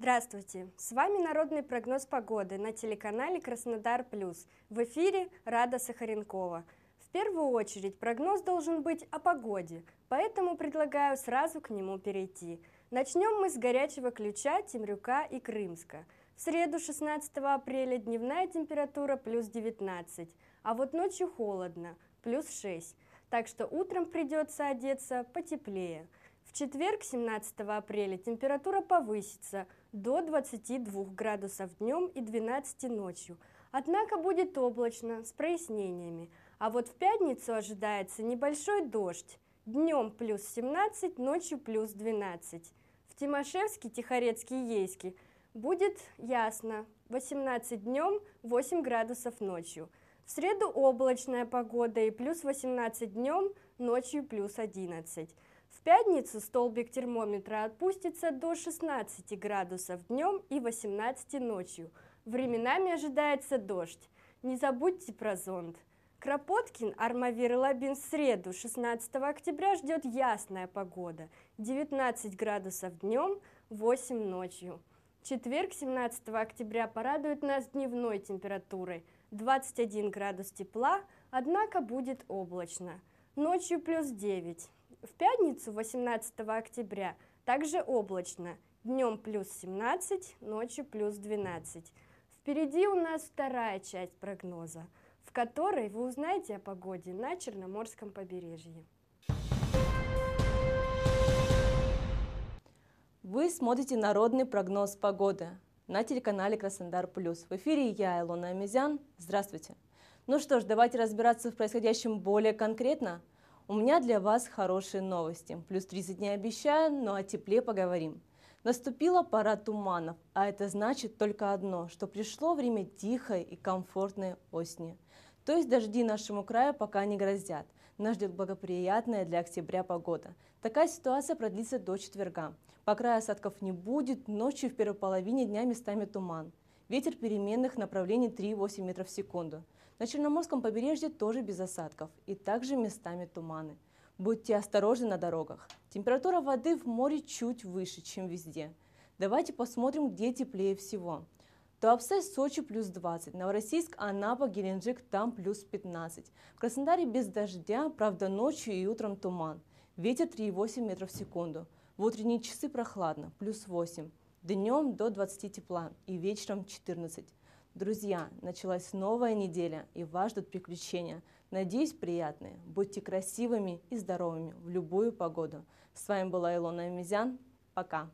Здравствуйте! С вами народный прогноз погоды на телеканале Краснодар Плюс. В эфире Рада Сахаренкова. В первую очередь прогноз должен быть о погоде, поэтому предлагаю сразу к нему перейти. Начнем мы с горячего ключа, Темрюка и Крымска. В среду 16 апреля дневная температура плюс 19, а вот ночью холодно, плюс 6, так что утром придется одеться потеплее – в четверг, 17 апреля, температура повысится до 22 градусов днем и 12 ночью. Однако будет облачно, с прояснениями. А вот в пятницу ожидается небольшой дождь. Днем плюс 17, ночью плюс 12. В Тимошевске, Тихорецке и Ейске будет ясно. 18 днем, 8 градусов ночью. В среду облачная погода и плюс 18 днем, ночью плюс 11. В пятницу столбик термометра отпустится до 16 градусов днем и 18 ночью. Временами ожидается дождь. Не забудьте про зонт. Кропоткин, Армавир и Лабин в среду, 16 октября, ждет ясная погода. 19 градусов днем, 8 ночью. Четверг, 17 октября, порадует нас дневной температурой. 21 градус тепла, однако будет облачно. Ночью плюс 9. В пятницу 18 октября также облачно. Днем плюс 17, ночью плюс 12. Впереди у нас вторая часть прогноза, в которой вы узнаете о погоде на Черноморском побережье. Вы смотрите народный прогноз погоды на телеканале Краснодар Плюс. В эфире я, Илона Амезян. Здравствуйте. Ну что ж, давайте разбираться в происходящем более конкретно – у меня для вас хорошие новости. Плюс 30 не обещаю, но о тепле поговорим. Наступила пора туманов, а это значит только одно, что пришло время тихой и комфортной осени. То есть дожди нашему краю пока не грозят. Нас ждет благоприятная для октября погода. Такая ситуация продлится до четверга. По краю осадков не будет, ночью в первой половине дня местами туман. Ветер переменных направлений 3,8 метров в секунду. На Черноморском побережье тоже без осадков и также местами туманы. Будьте осторожны на дорогах. Температура воды в море чуть выше, чем везде. Давайте посмотрим, где теплее всего. Туапсе, Сочи плюс 20, Новороссийск, Анапа, Геленджик, там плюс 15. В Краснодаре без дождя, правда ночью и утром туман. Ветер 3,8 метров в секунду. В утренние часы прохладно, плюс 8. Днем до 20 тепла и вечером 14. Друзья, началась новая неделя и вас ждут приключения. Надеюсь, приятные. Будьте красивыми и здоровыми в любую погоду. С вами была Илона Амизян. Пока!